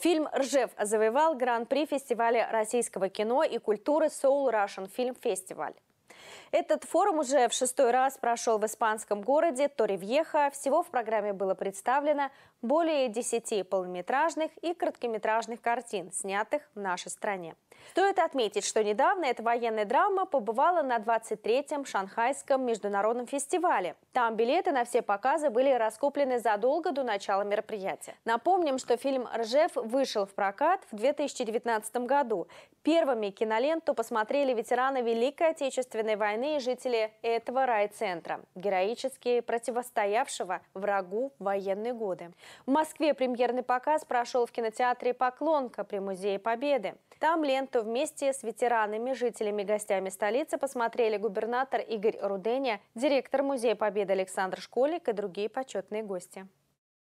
Фильм «Ржев» завоевал гран-при фестиваля российского кино и культуры Soul Russian Film Festival. Этот форум уже в шестой раз прошел в испанском городе Торревьеха. Всего в программе было представлено более 10 полнометражных и короткометражных картин, снятых в нашей стране. Стоит отметить, что недавно эта военная драма побывала на 23-м Шанхайском международном фестивале. Там билеты на все показы были раскуплены задолго до начала мероприятия. Напомним, что фильм «Ржев» вышел в прокат в 2019 году. Первыми киноленту посмотрели ветераны Великой Отечественной войны остальные жители этого райцентра, героически противостоявшего врагу военные годы. В Москве премьерный показ прошел в кинотеатре «Поклонка» при Музее Победы. Там ленту вместе с ветеранами, жителями и гостями столицы посмотрели губернатор Игорь Руденя, директор Музея Победы Александр Школик и другие почетные гости.